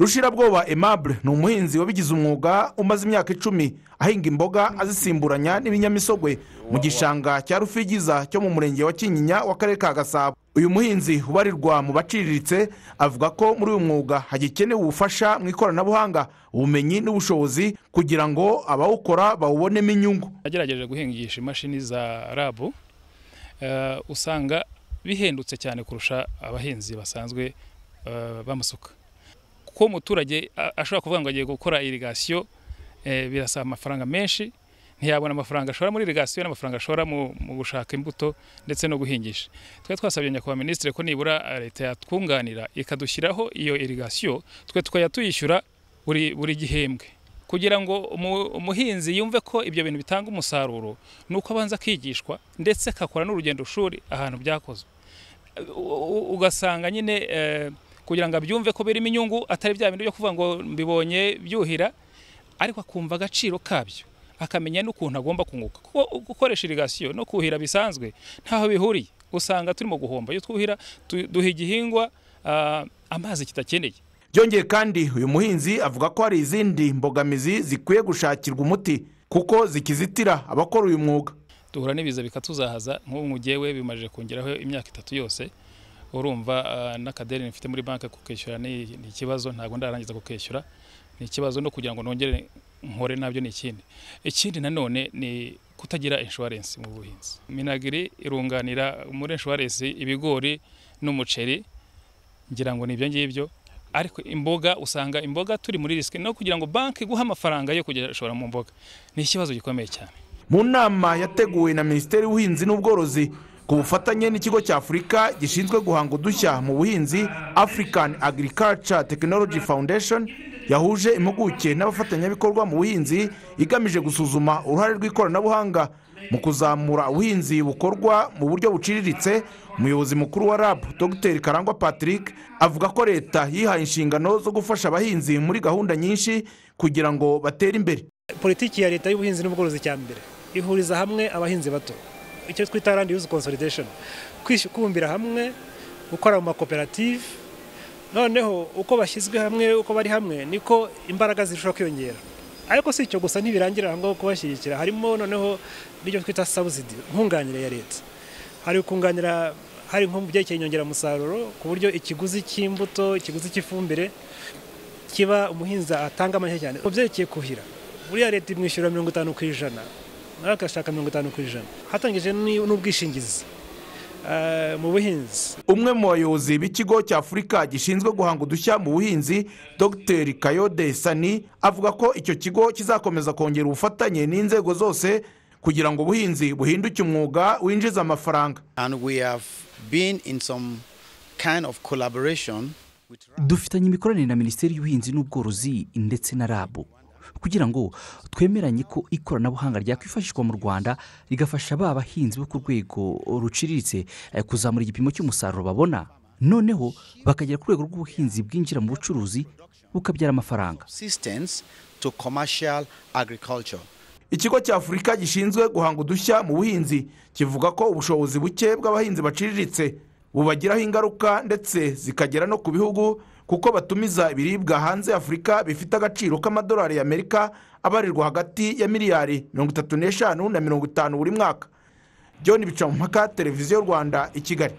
rushirabwoba aimable ni umuhinzi wabigize umwuga umaze imyaka icumi ahinga imboga azisimburanya n'ibinyamisogwe mu gishanga cya rufigiza cyo mu murenge wa kinyinya wa w'akarere ka gasabo uyu muhinzi ubarirwa mu baciriritse avuga ko muri uyu mwuga hagikenewe ubufasha mu ikoranabuhanga ubumenyi n'ubushobozi kugira ngo abawukora bawubonemo inyungu nagerageje guhingisha imashini za rabu eh, usanga bihendutse cyane kurusha abahinzi basanzwe eh, bamusuka kuko umuturage ashobora kuvuga ngo agiye gukora irigasiyo eh, birasaba amafaranga menshi ntiyabona amafaranga ashora muri irigasiyo n'amafaranga ashora mu gushaka imbuto ndetse no guhingisha twe twasabye nyakubahwa minisitiri ko nibura eh, leta yatwunganira ikadushyiraho iyo irigasiyo twe tukajya tuyishyura buri gihembwe kugira ngo umuhinzi yumve ko ibyo bintu bitanga umusaruro ni uko abanza akigishwa ndetse akakora n'urugendo shuri ahantu byakozwe ugasanga nyine eh, kugira ngo abyumve ko birimo inyungu atari bya bintu byo kuvuga ngo mbibonye byuhira ariko akumva agaciro kabyo akamenya n'ukuntu agomba kunguka kuko gukoresha irigasiyo no kuhira bisanzwe ntaho bihuriye usanga turimo guhomba iyo twuhira duha igihingwa ah, amazi kitakeneye byongeye kandi uyu muhinzi avuga ko hari izindi mbogamizi zikwiye gushakirwa umuti kuko zikizitira abakora uyu mwuga duhura n'ibiza bikatuzahaza nk'ubu ngewe bimaze kongeraho imyaka itatu yose urumva eh, nakaderi mfite muri banki kukishyura ni ikibazo ntabwo ndarangiza kukishyura ni ikibazo no kugira ngo nongere nkore nabyo ni ikindi ikindi nanone ni kutagira inshuwarensi mu buhinzi minagiri irunganira muri inshuwarensi ibigori n'umuceri ngira ngo ni ibyo ngibyo ariko imboga usanga imboga turi muri risike no kugira ngo banki iguhe amafaranga yo kujya ashora mu mboga ni ikibazo gikomeye cyane mu nama yateguwe na minisiteri y'ubuhinzi n'ubworozi ku bufatanye n'ikigo cy'afurika gishinzwe guhanga udushya mu buhinzi african agriculture technology foundation yahuje impuguke n'abafatanyabikorwa mu buhinzi igamije gusuzuma uruhare rw'ikoranabuhanga mu kuzamura ubuhinzi bukorwa mu buryo buciriritse umuyobozi mukuru wa rab dr karangwa patrick avuga ko leta yihaye inshingano zo gufasha abahinzi muri gahunda nyinshi kugira ngo batere imbere politiki ya leta y'ubuhinzi n'ubworozi cya mbere ihuriza hamwe abahinzi bato icyo twita randi yuzi consolidation kubumbira hamwe gukora mu makoperative noneho uko bashyizwe hamwe uko bari hamwe niko imbaraga zirushaho kwiyongera ariko si icyo gusa ntibirangira ahongaho kubashyigikira harimo noneho n'icyo twita sabusidi nkunganire ya leta hari ukunganira hari nko mu byerekeye inyongeramusaruro ku buryo ikiguzi cy'imbuto ikiguzi cy'ifumbire kiba umuhinzi atanga make cyane mu byerekeye kuhira buriya leta imwishyura mirongo itanu ku ijana nawe agashaka mirongo itanu ku ijana hatangije n'ubwishingizi eh, mu buhinzi umwe mu bayobozi b'ikigo cya’ Afurika gishinzwe guhanga udushya mu buhinzi dr kayode sani avuga ko icyo kigo kizakomeza kongera ubufatanye n'inzego zose kugira ngo ubuhinzi buhinduke umwuga winjiza amafaranga dufitanye imikoranire na minisiteri y'ubuhinzi n'ubworozi ndetse na rabu kugira ngo twemeranye ko ikoranabuhanga ryakwifashishwa mu rwanda rigafasha ba bahinzi bo ku rwego ruciriritse eh, kuzamura igipimo cy'umusaruro babona noneho bakagera ku rwego rw'ubuhinzi bwinjira mu bucuruzi bukabyara amafaranga ikigo cya afurika gishinzwe guhanga udushya mu buhinzi kivuga ko ubushobozi buke bw'abahinzi baciriritse bubagiraho ingaruka ndetse zikagera no ku bihugu kuko batumiza ibiribwa hanze y'afurika bifite agaciro k'amadolari y'amerika abarirwa hagati ya miliyari mirongo itatu n'eshanu na mirongo itanu buri mwaka john bicamumpaka televiziyo rwanda i kigali